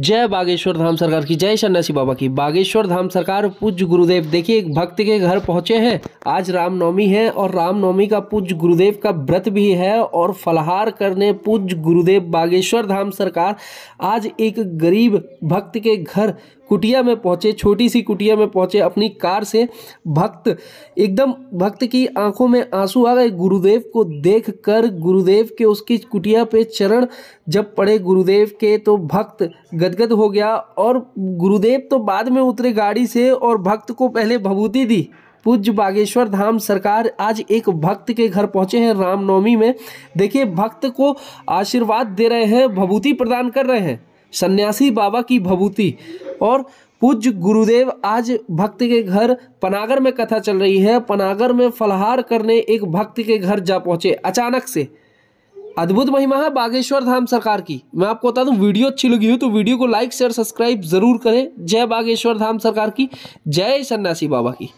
जय बागेश्वर धाम सरकार की जय सन्यासी बाबा की बागेश्वर धाम सरकार पूज्य गुरुदेव देखिए एक भक्त के घर पहुंचे हैं आज रामनवमी है और रामनवमी का पूज्य गुरुदेव का व्रत भी है और फलहार करने पूज्य गुरुदेव बागेश्वर धाम सरकार आज एक गरीब भक्त के घर कुटिया में पहुंचे छोटी सी कुटिया में पहुंचे अपनी कार से भक्त एकदम भक्त की आंखों में आंसू आ गए गुरुदेव को देख कर गुरुदेव के उसकी कुटिया पे चरण जब पड़े गुरुदेव के तो भक्त गदगद हो गया और गुरुदेव तो बाद में उतरे गाड़ी से और भक्त को पहले भभूति दी पूज्य बागेश्वर धाम सरकार आज एक भक्त के घर पहुंचे हैं रामनवमी में देखिए भक्त को आशीर्वाद दे रहे हैं भभूति प्रदान कर रहे हैं सन्यासी बाबा की भभूति और पूज्य गुरुदेव आज भक्त के घर पनागर में कथा चल रही है पनागर में फलहार करने एक भक्त के घर जा पहुंचे अचानक से अद्भुत महिमा है बागेश्वर धाम सरकार की मैं आपको बता दूं वीडियो अच्छी लगी हो तो वीडियो को लाइक शेयर सब्सक्राइब जरूर करें जय बागेश्वर धाम सरकार की जय सन्यासी बाबा की